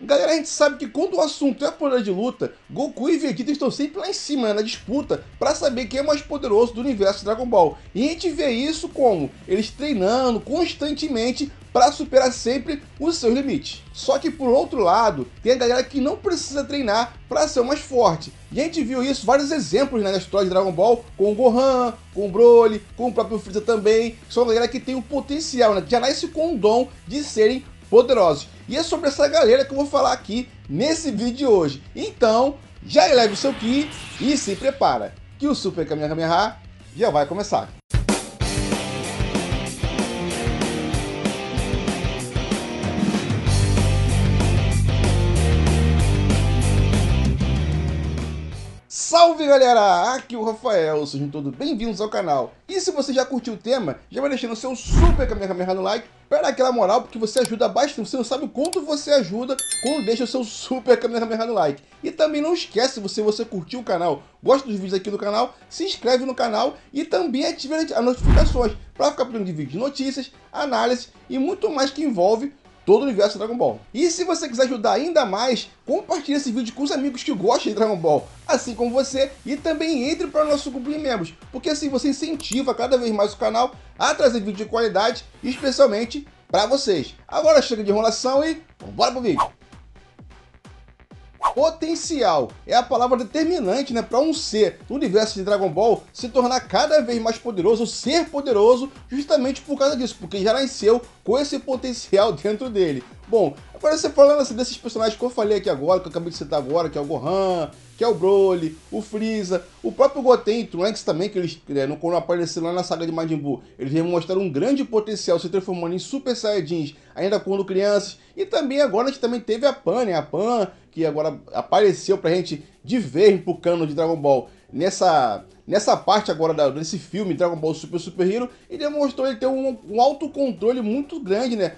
Galera, a gente sabe que quando o assunto é poder de luta, Goku e Vegeta estão sempre lá em cima, né, na disputa, para saber quem é mais poderoso do universo Dragon Ball. E a gente vê isso como eles treinando constantemente para superar sempre os seus limites. Só que por outro lado, tem a galera que não precisa treinar para ser mais forte. E a gente viu isso, vários exemplos né, na história de Dragon Ball, com o Gohan, com o Broly, com o próprio Freeza também. São galera que tem o potencial, né, já nasce com o dom de serem poderosos. E é sobre essa galera que eu vou falar aqui nesse vídeo de hoje. Então, já eleve o seu ki e se prepara, que o Super Kamehameha já vai começar. Salve galera, aqui é o Rafael, sejam todos bem-vindos ao canal. E se você já curtiu o tema, já vai deixando o seu super kamehameha no like para dar aquela moral, porque você ajuda bastante, você não sabe o quanto você ajuda quando deixa o seu super kamehameha no like. E também não esquece, se você, você curtiu o canal, gosta dos vídeos aqui do canal, se inscreve no canal e também ative as notificações para ficar por dentro de vídeos notícias, análises e muito mais que envolve todo o universo Dragon Ball. E se você quiser ajudar ainda mais, compartilhe esse vídeo com os amigos que gostam de Dragon Ball, assim como você, e também entre para o nosso grupo de membros, porque assim você incentiva cada vez mais o canal a trazer vídeo de qualidade, especialmente para vocês. Agora chega de enrolação e bora pro vídeo! Potencial é a palavra determinante né, para um ser no universo de Dragon Ball se tornar cada vez mais poderoso, ser poderoso, justamente por causa disso, porque já nasceu com esse potencial dentro dele. Bom, agora você falando assim, desses personagens que eu falei aqui agora, que eu acabei de citar agora, que é o Gohan, que é o Broly, o Freeza, o próprio Goten e Trunks também, que eles, né, quando apareceram lá na saga de Majin Buu, eles demonstraram um grande potencial se transformando em Super Saiyajins, ainda quando crianças. E também agora a gente também teve a Pan, né, a Pan que agora apareceu pra gente de vez pro cano de Dragon Ball nessa, nessa parte agora da, desse filme Dragon Ball Super Super Hero e demonstrou ele ter um, um autocontrole muito grande, né?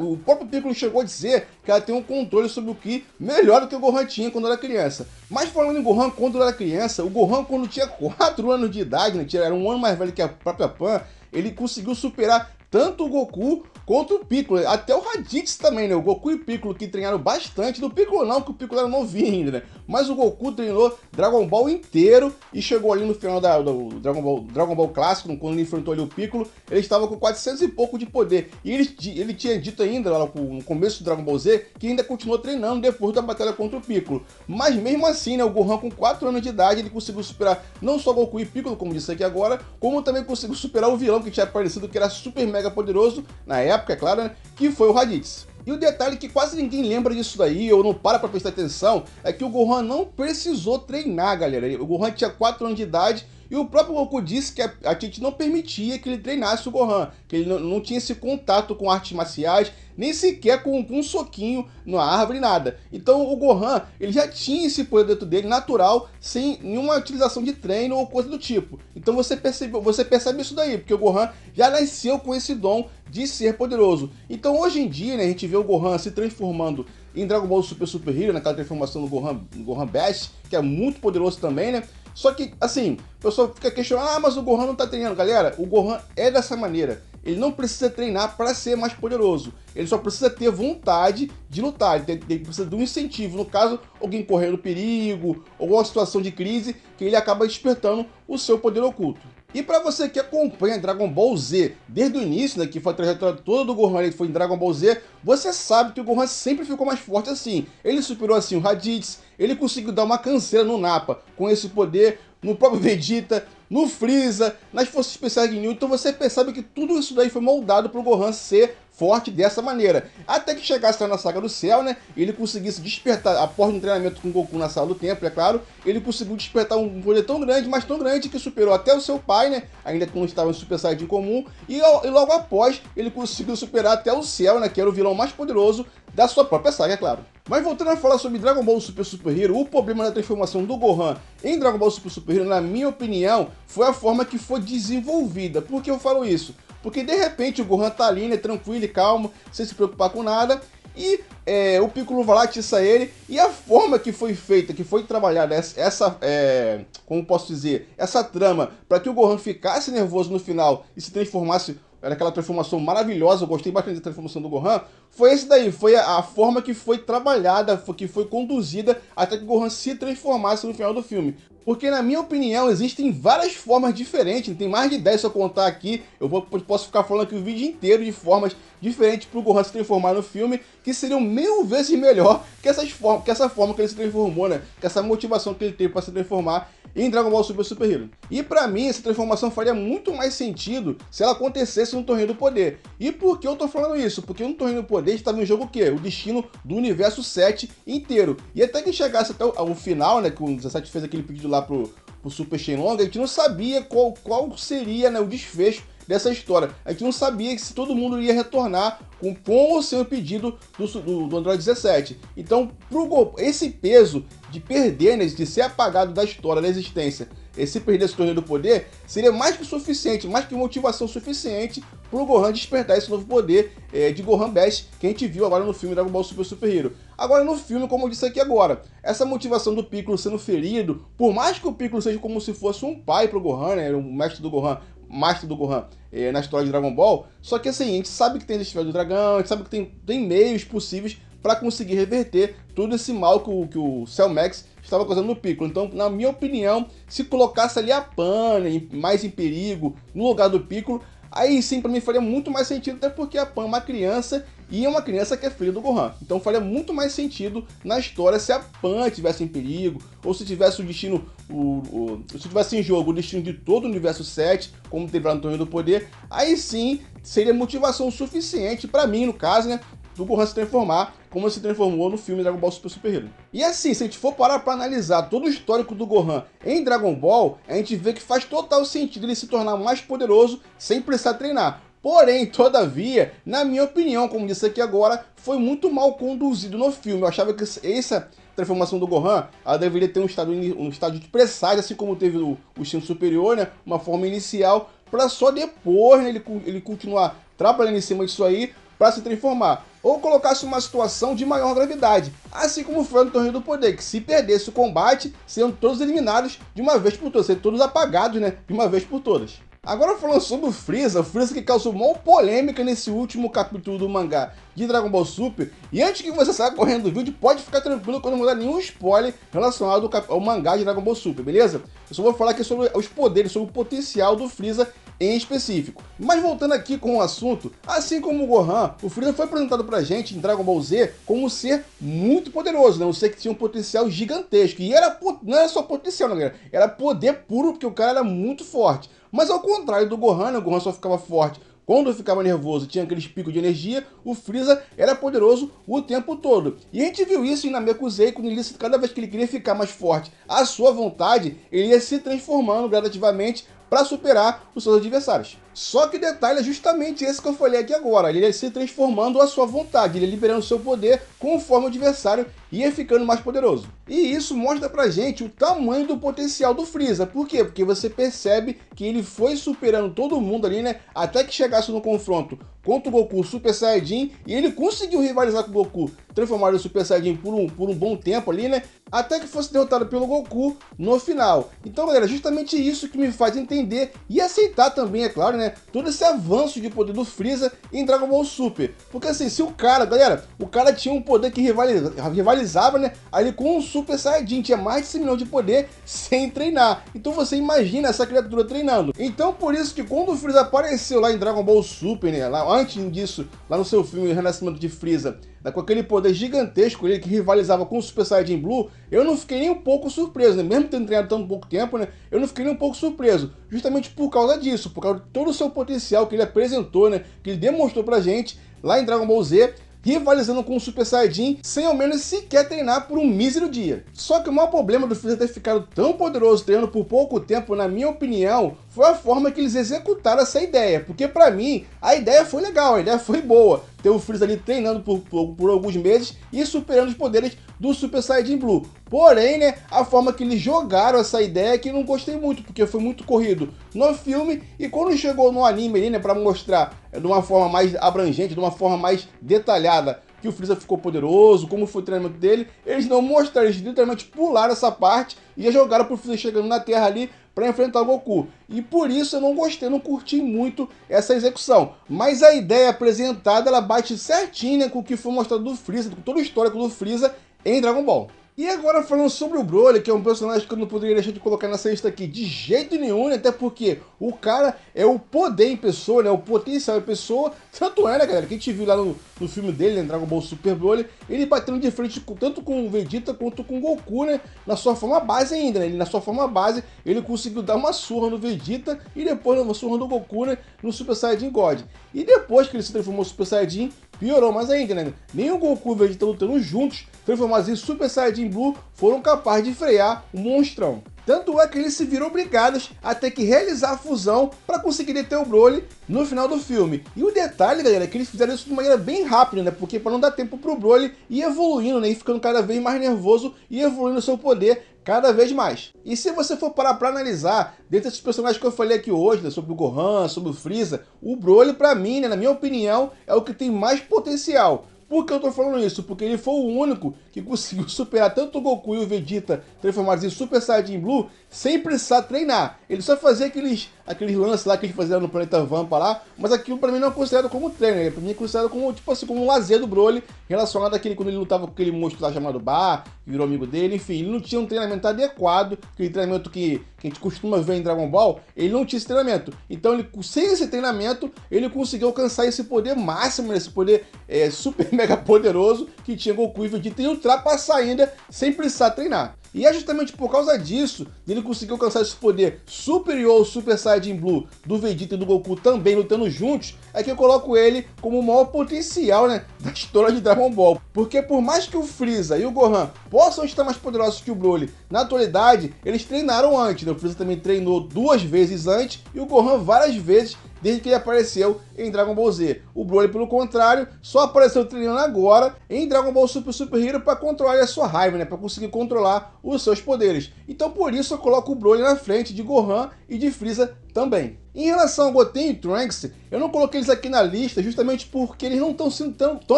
O próprio Piccolo chegou a dizer que ela tem um controle sobre o que melhor do que o Gohan tinha quando era criança. Mas falando em Gohan quando era criança, o Gohan quando tinha 4 anos de idade, né, era um ano mais velho que a própria Pan, ele conseguiu superar tanto o Goku contra o Piccolo. Até o Raditz também, né? O Goku e o Piccolo que treinaram bastante. Do Piccolo não, que o Piccolo era novinho ainda, né? Mas o Goku treinou Dragon Ball inteiro e chegou ali no final da, do Dragon Ball, Dragon Ball Clássico, quando ele enfrentou ali o Piccolo, ele estava com 400 e pouco de poder. E ele, ele tinha dito ainda, lá no começo do Dragon Ball Z, que ainda continuou treinando depois da batalha contra o Piccolo. Mas mesmo assim, né? O Gohan com 4 anos de idade, ele conseguiu superar não só Goku e Piccolo, como disse aqui agora, como também conseguiu superar o vilão que tinha aparecido, que era super mega poderoso na época época, é claro, né? que foi o Raditz. E o detalhe que quase ninguém lembra disso daí, ou não para pra prestar atenção, é que o Gohan não precisou treinar, galera. O Gohan tinha 4 anos de idade, e o próprio Goku disse que a, a Tite não permitia que ele treinasse o Gohan, que ele não, tinha esse contato com artes marciais, nem sequer com, com um soquinho na árvore, nada. Então o Gohan, ele já tinha esse poder dentro dele, natural, sem nenhuma utilização de treino ou coisa do tipo. Então você percebe, você percebe isso daí, porque o Gohan já nasceu com esse dom de ser poderoso. Então hoje em dia, né, a gente vê o Gohan se transformando em Dragon Ball Super Super Hero, naquela transformação do Gohan, Gohan Best, que é muito poderoso também, né? Só que, assim, o pessoal fica questionando, ah, mas o Gohan não tá treinando. Galera, o Gohan é dessa maneira. Ele não precisa treinar para ser mais poderoso. Ele só precisa ter vontade de lutar. Ele precisa de um incentivo. No caso, alguém correndo perigo, ou uma situação de crise, que ele acaba despertando o seu poder oculto. E para você que acompanha Dragon Ball Z desde o início, né, que foi a trajetória toda do Gohan, ele foi em Dragon Ball Z, você sabe que o Gohan sempre ficou mais forte assim. Ele superou assim o Raditz, ele conseguiu dar uma canseira no Napa com esse poder, no próprio Vegeta, no Freeza, nas forças especiais de Newton, então você percebe que tudo isso daí foi moldado para o Gohan ser forte dessa maneira. Até que chegasse lá na Saga do Céu, né, ele conseguisse despertar, após um treinamento com Goku na Sala do Tempo, é claro, ele conseguiu despertar um poder tão grande, mas tão grande, que superou até o seu pai, né, ainda quando estava em Super Saiyajin comum, e, e logo após ele conseguiu superar até o Céu, né, que era o vilão mais poderoso da sua própria saga, é claro. Mas voltando a falar sobre Dragon Ball Super Super Hero, o problema da transformação do Gohan em Dragon Ball Super Super Hero, na minha opinião, foi a forma que foi desenvolvida. Por que eu falo isso? Porque de repente o Gohan tá ali, né, tranquilo e calmo, sem se preocupar com nada, e é, o Piccolo vai lá, atiça ele, e a forma que foi feita, que foi trabalhada essa, essa é, como posso dizer, essa trama, para que o Gohan ficasse nervoso no final e se transformasse era aquela transformação maravilhosa, eu gostei bastante da transformação do Gohan, foi esse daí, foi a, a forma que foi trabalhada, foi, que foi conduzida até que Gohan se transformasse no final do filme. Porque, na minha opinião, existem várias formas diferentes, tem mais de 10 se eu contar aqui, eu vou, posso ficar falando aqui o vídeo inteiro de formas diferentes para o Gohan se transformar no filme, que seriam mil vezes melhor que, essas formas, que essa forma que ele se transformou, né? Que essa motivação que ele teve para se transformar em Dragon Ball Super Super Hero. E para mim, essa transformação faria muito mais sentido se ela acontecesse no Torneio do Poder. E por que eu tô falando isso? Porque no Torneio do Poder estava em jogo o quê? O destino do universo 7 inteiro. E até que chegasse até o, final, né? Que o 17 fez aquele pedido lá pro, pro Super Shenlong, a gente não sabia qual, qual seria né, o desfecho dessa história. A gente não sabia se todo mundo iria retornar com, com o seu pedido do, do, do Android 17. Então, pro, esse peso de perder, né, de ser apagado da história, da existência se perder esse torneio do poder, seria mais que suficiente, mais que motivação suficiente para o Gohan despertar esse novo poder é, de Gohan Best que a gente viu agora no filme Dragon Ball Super Super Hero. Agora no filme, como eu disse aqui agora, essa motivação do Piccolo sendo ferido, por mais que o Piccolo seja como se fosse um pai pro Gohan, né, o mestre do Gohan, mestre do Gohan é, na história de Dragon Ball, só que assim, a gente sabe que tem Destino do Dragão, a gente sabe que tem, tem meios possíveis para conseguir reverter todo esse mal que o, que o Cell Max estava causando no Piccolo. Então, na minha opinião, se colocasse ali a Pan mais em perigo no lugar do Piccolo, aí sim para mim faria muito mais sentido, até porque a Pan é uma criança e é uma criança que é filha do Gohan. Então faria muito mais sentido na história se a Pan estivesse em perigo, ou se tivesse o destino, o, o, se tivesse em jogo o destino de todo o universo 7, como teve lá no Torneio do Poder, aí sim seria motivação suficiente para mim, no caso, né, do Gohan se transformar, como se transformou no filme Dragon Ball Super Super Hero. E assim, se a gente for parar para analisar todo o histórico do Gohan em Dragon Ball, a gente vê que faz total sentido ele se tornar mais poderoso sem precisar treinar. Porém, todavia, na minha opinião, como disse aqui agora, foi muito mal conduzido no filme. Eu achava que essa transformação do Gohan, ela deveria ter um estado, um estado de presságio, assim como teve o, o instinto superior, né? Uma forma inicial, para só depois né, ele, ele continuar trabalhando em cima disso aí para se transformar ou colocasse uma situação de maior gravidade, assim como foi no Torneio do Poder, que se perdesse o combate, seriam todos eliminados de uma vez por todas, seriam todos apagados, né, de uma vez por todas. Agora falando sobre o Freeza, o Freeza que causou uma polêmica nesse último capítulo do mangá de Dragon Ball Super, e antes que você saia correndo do vídeo, pode ficar tranquilo que eu não vou dar nenhum spoiler relacionado ao, ao mangá de Dragon Ball Super, beleza? Eu só vou falar aqui sobre os poderes, sobre o potencial do Freeza em específico. Mas voltando aqui com o assunto, assim como o Gohan, o Freeza foi apresentado pra gente em Dragon Ball Z como um ser muito poderoso, né? Um ser que tinha um potencial gigantesco. E era, não era só potencial, não, né, galera. Era poder puro, porque o cara era muito forte. Mas ao contrário do Gohan, né? o Gohan só ficava forte quando ficava nervoso tinha aqueles picos de energia, o Freeza era poderoso o tempo todo. E a gente viu isso em Namekusei, quando ele, cada vez que ele queria ficar mais forte à sua vontade, ele ia se transformando gradativamente para superar os seus adversários. Só que o detalhe é justamente esse que eu falei aqui agora. Ele ia é se transformando à sua vontade, ele ia é liberando seu poder conforme o adversário ia ficando mais poderoso. E isso mostra pra gente o tamanho do potencial do Freeza. Por quê? Porque você percebe que ele foi superando todo mundo ali, né? Até que chegasse no confronto contra o Goku Super Saiyajin e ele conseguiu rivalizar com o Goku, transformar o Super Saiyajin por um, por um bom tempo ali, né? Até que fosse derrotado pelo Goku no final. Então, galera, é justamente isso que me faz entender e aceitar também, é claro, né? Todo esse avanço de poder do Freeza em Dragon Ball Super. Porque assim, se o cara, galera, o cara tinha um poder que rivalizava, rivalizava né? Ali com o Super Saiyajin, tinha mais de 100 milhões de poder sem treinar. Então você imagina essa criatura treinando. Então, por isso que quando o Freeza apareceu lá em Dragon Ball Super, né? Lá antes disso, lá no seu filme Renascimento de Freeza, né, com aquele poder gigantesco ele que rivalizava com o Super Saiyajin Blue, eu não fiquei nem um pouco surpreso, né? mesmo tendo treinado tão pouco tempo, né? eu não fiquei nem um pouco surpreso, justamente por causa disso, por causa de todo o seu potencial que ele apresentou, né? que ele demonstrou pra gente lá em Dragon Ball Z, rivalizando com o Super Saiyajin sem ao menos sequer treinar por um mísero dia. Só que o maior problema do Freeza ter ficado tão poderoso treinando por pouco tempo, na minha opinião, foi a forma que eles executaram essa ideia. Porque para mim, a ideia foi legal, a ideia foi boa. Ter o Freeza ali treinando por, por, por, alguns meses e superando os poderes do Super Saiyajin Blue. Porém, né, a forma que eles jogaram essa ideia é que eu não gostei muito, porque foi muito corrido no filme. E quando chegou no anime ali, né, pra mostrar de uma forma mais abrangente, de uma forma mais detalhada, que o Freeza ficou poderoso, como foi o treinamento dele, eles não mostraram, eles literalmente pularam essa parte e já jogaram pro Freeza chegando na Terra ali, para enfrentar o Goku. E por isso eu não gostei, não curti muito essa execução. Mas a ideia apresentada, ela bate certinho né, com o que foi mostrado do Freeza, com todo o histórico do Freeza em Dragon Ball. E agora falando sobre o Broly, que é um personagem que eu não poderia deixar de colocar na lista aqui de jeito nenhum, né? até porque o cara é o poder em pessoa, né? O potencial em pessoa. Tanto é, né, galera? Que a gente viu lá no, no filme dele, né? Dragon Ball Super Broly, ele batendo de frente com, tanto com o Vegeta quanto com o Goku, né? Na sua forma base ainda, né? Ele, na sua forma base, ele conseguiu dar uma surra no Vegeta e depois uma surra no Goku, né? No Super Saiyajin God. E depois que ele se transformou no Super Saiyajin, piorou mais ainda, né? Nem o Goku e o Vegeta lutando juntos seu formazinho Super Saiyajin Blue foram capazes de frear o monstrão. Tanto é que eles se viram obrigados a ter que realizar a fusão para conseguir deter o Broly no final do filme. E o detalhe, galera, é que eles fizeram isso de maneira bem rápida, né? Porque para não dar tempo pro Broly ir evoluindo, né? E ficando cada vez mais nervoso e evoluindo seu poder cada vez mais. E se você for parar para analisar, dentre desses personagens que eu falei aqui hoje, né, sobre o Gohan, sobre o Freeza, o Broly, para mim, né, na minha opinião, é o que tem mais potencial. Por que eu tô falando isso? Porque ele foi o único que conseguiu superar tanto o Goku e o Vegeta transformados em Super Saiyajin Blue sem precisar treinar. Ele só fazia aqueles aquele lance lá que eles fizeram no Planeta Vampa lá, mas aquilo pra mim não é considerado como treino, é pra mim é considerado como, tipo assim, como um lazer do Broly, relacionado àquele, quando ele lutava com aquele monstro lá chamado Bar, que virou amigo dele, enfim, ele não tinha um treinamento adequado, aquele treinamento que, que a gente costuma ver em Dragon Ball, ele não tinha esse treinamento, então ele, sem esse treinamento, ele conseguiu alcançar esse poder máximo, esse poder é, super mega poderoso que tinha Goku e Vegeta, e ultrapassar ainda, sem precisar treinar. E é justamente por causa disso ele conseguiu alcançar esse poder superior ao Super Saiyajin Blue do Vegeta e do Goku também lutando juntos, é que eu coloco ele como o maior potencial né, da história de Dragon Ball. Porque por mais que o Freeza e o Gohan possam estar mais poderosos que o Broly, na atualidade eles treinaram antes, né? o Freeza também treinou duas vezes antes e o Gohan várias vezes desde que ele apareceu em Dragon Ball Z. O Broly, pelo contrário, só apareceu treinando agora em Dragon Ball Super Super Hero para controlar a sua raiva, né? Para conseguir controlar os seus poderes. Então, por isso, eu coloco o Broly na frente de Gohan e de Freeza também. Em relação ao Goten e Trunks, eu não coloquei eles aqui na lista justamente porque eles não estão sendo tão, tão,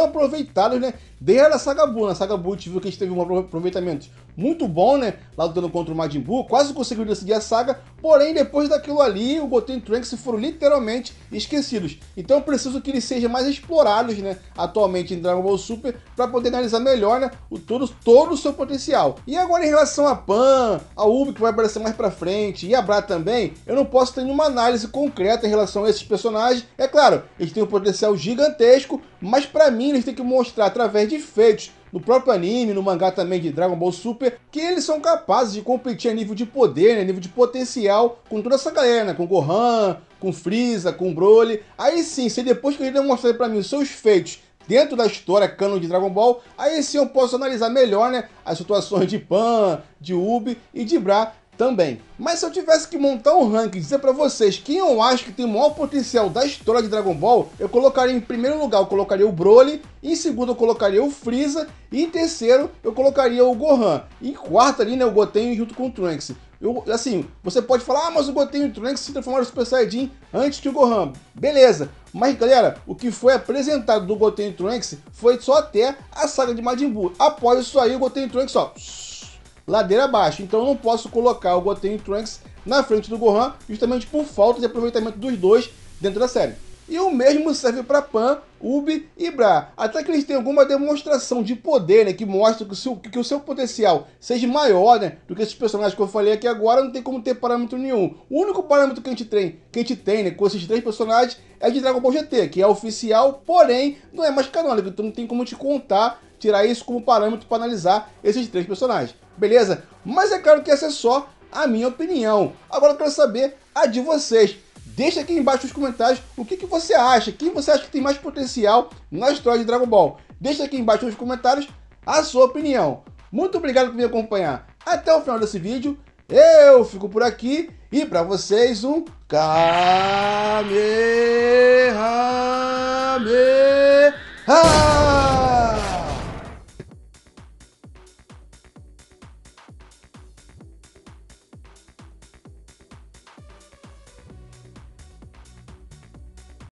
aproveitados, né? Desde a Sagabu, na Sagabu a gente viu que a gente teve um aproveitamento muito bom, né? Lá lutando contra o Majin Buu, quase conseguiu decidir a saga, porém depois daquilo ali, o Goten e o Trunks foram literalmente esquecidos. Então eu preciso que eles sejam mais explorados, né? Atualmente em Dragon Ball Super, para poder analisar melhor, né? O todo, todo o seu potencial. E agora em relação a Pan, a Ubi que vai aparecer mais pra frente, e a Bra também, eu não posso ter nenhuma análise concreta em relação a esses personagens, é claro, eles têm um potencial gigantesco, mas para mim eles têm que mostrar através de feitos no próprio anime, no mangá também de Dragon Ball Super, que eles são capazes de competir a nível de poder, né, nível de potencial com toda essa galera, né, com Gohan, com Freeza, com Broly. Aí sim, se depois que eles demonstrarem para mim os seus feitos dentro da história canon de Dragon Ball, aí sim eu posso analisar melhor né, as situações de Pan, de Ubi e de Bra também. Mas se eu tivesse que montar um ranking e dizer para vocês quem eu acho que tem o maior potencial da história de Dragon Ball, eu colocaria em primeiro lugar, eu colocaria o Broly, em segundo eu colocaria o Freeza, e em terceiro eu colocaria o Gohan, em quarto ali, né, o Goten junto com o Trunks. Eu, assim, você pode falar, ah, mas o Goten e o Trunks se transformaram em Super Saiyajin antes que o Gohan. Beleza, mas galera, o que foi apresentado do Goten e Trunks foi só até a saga de Majin Buu. Após isso aí, o Goten e o Trunks, ó ladeira abaixo. Então eu não posso colocar o Goten e o Trunks na frente do Gohan, justamente por falta de aproveitamento dos dois dentro da série. E o mesmo serve para Pan, Ubi e Bra. Até que eles têm alguma demonstração de poder, né? Que mostra que o seu, que o seu potencial seja maior, né? Do que esses personagens que eu falei aqui agora, não tem como ter parâmetro nenhum. O único parâmetro que a gente tem, que a gente tem né, com esses três personagens é de Dragon Ball GT, que é oficial, porém não é mais canônico. Então não tem como te contar, tirar isso como parâmetro para analisar esses três personagens beleza? Mas é claro que essa é só a minha opinião. Agora eu quero saber a de vocês. Deixa aqui embaixo nos comentários o que, que você acha, quem você acha que tem mais potencial na história de Dragon Ball. Deixa aqui embaixo nos comentários a sua opinião. Muito obrigado por me acompanhar até o final desse vídeo. Eu fico por aqui e para vocês um Kamehameha!